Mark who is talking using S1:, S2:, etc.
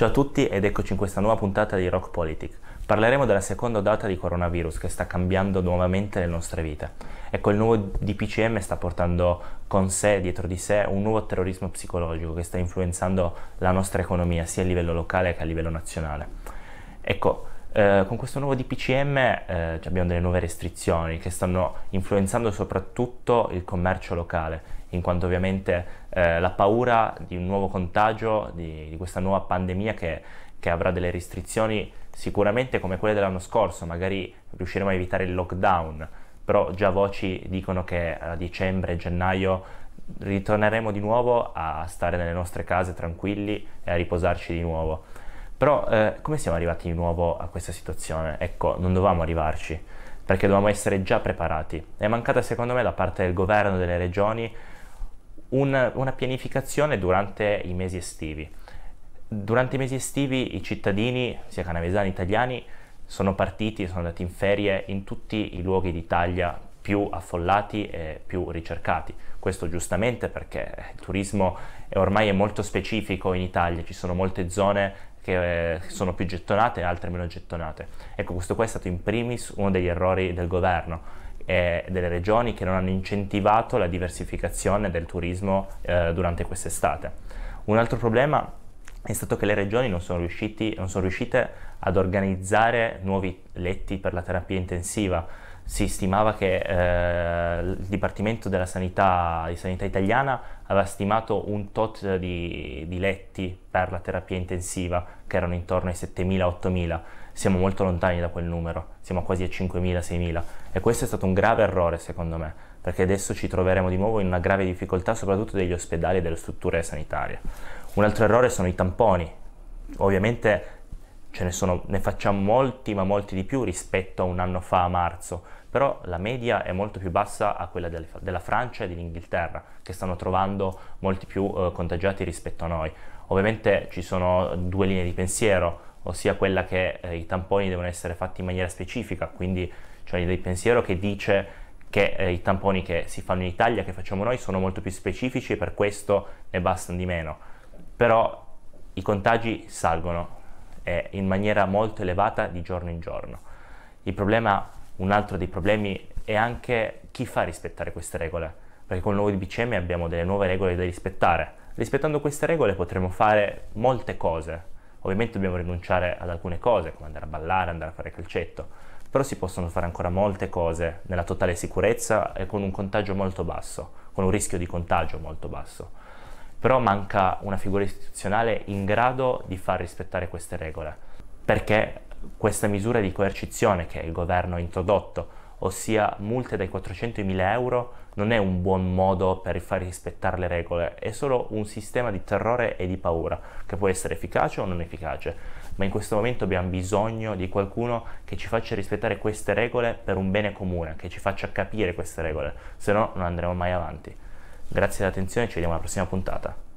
S1: Ciao a tutti ed eccoci in questa nuova puntata di Rock Politic. Parleremo della seconda data di coronavirus che sta cambiando nuovamente le nostre vite. Ecco, il nuovo DPCM sta portando con sé, dietro di sé, un nuovo terrorismo psicologico che sta influenzando la nostra economia sia a livello locale che a livello nazionale. Ecco, eh, con questo nuovo DPCM eh, abbiamo delle nuove restrizioni che stanno influenzando soprattutto il commercio locale, in quanto ovviamente eh, la paura di un nuovo contagio, di, di questa nuova pandemia che, che avrà delle restrizioni sicuramente come quelle dell'anno scorso, magari riusciremo a evitare il lockdown, però già voci dicono che a dicembre, gennaio ritorneremo di nuovo a stare nelle nostre case tranquilli e a riposarci di nuovo. Però eh, come siamo arrivati di nuovo a questa situazione? Ecco, non dovevamo arrivarci, perché dovevamo essere già preparati. È mancata secondo me da parte del governo, delle regioni, un, una pianificazione durante i mesi estivi. Durante i mesi estivi i cittadini, sia canavesani che italiani, sono partiti, sono andati in ferie in tutti i luoghi d'Italia più affollati e più ricercati. Questo giustamente perché il turismo è ormai è molto specifico in Italia, ci sono molte zone che eh, sono più gettonate e altre meno gettonate. Ecco, questo qua è stato in primis uno degli errori del governo e eh, delle regioni che non hanno incentivato la diversificazione del turismo eh, durante quest'estate. Un altro problema è stato che le regioni non sono, riusciti, non sono riuscite ad organizzare nuovi letti per la terapia intensiva si stimava che eh, il Dipartimento della Sanità, di Sanità Italiana aveva stimato un tot di, di, letti per la terapia intensiva, che erano intorno ai 7.000-8.000. Siamo molto lontani da quel numero, siamo quasi a 5.000-6.000. E questo è stato un grave errore, secondo me, perché adesso ci troveremo di nuovo in una grave difficoltà, soprattutto degli ospedali e delle strutture sanitarie. Un altro errore sono i tamponi. Ovviamente ce ne sono, ne facciamo molti ma molti di più rispetto a un anno fa a marzo, però la media è molto più bassa a quella del, della Francia e dell'Inghilterra che stanno trovando molti più eh, contagiati rispetto a noi. Ovviamente ci sono due linee di pensiero, ossia quella che eh, i tamponi devono essere fatti in maniera specifica, quindi c'è cioè, il pensiero che dice che eh, i tamponi che si fanno in Italia, che facciamo noi, sono molto più specifici e per questo ne bastano di meno. Però i contagi salgono, eh, in maniera molto elevata di giorno in giorno. Problema, un altro dei problemi è anche chi fa rispettare queste regole, perché con il nuovo DPCM abbiamo delle nuove regole da rispettare. Rispettando queste regole potremo fare molte cose, ovviamente dobbiamo rinunciare ad alcune cose, come andare a ballare, andare a fare calcetto, però si possono fare ancora molte cose nella totale sicurezza e con un contagio molto basso, con un rischio di contagio molto basso però manca una figura istituzionale in grado di far rispettare queste regole, perché questa misura di coercizione che il governo ha introdotto, ossia multe dai 400 ai 1000 euro, non è un buon modo per far rispettare le regole, è solo un sistema di terrore e di paura, che può essere efficace o non efficace, ma in questo momento abbiamo bisogno di qualcuno che ci faccia rispettare queste regole per un bene comune, che ci faccia capire queste regole, se no non andremo mai avanti. Grazie dell'attenzione e ci vediamo alla prossima puntata.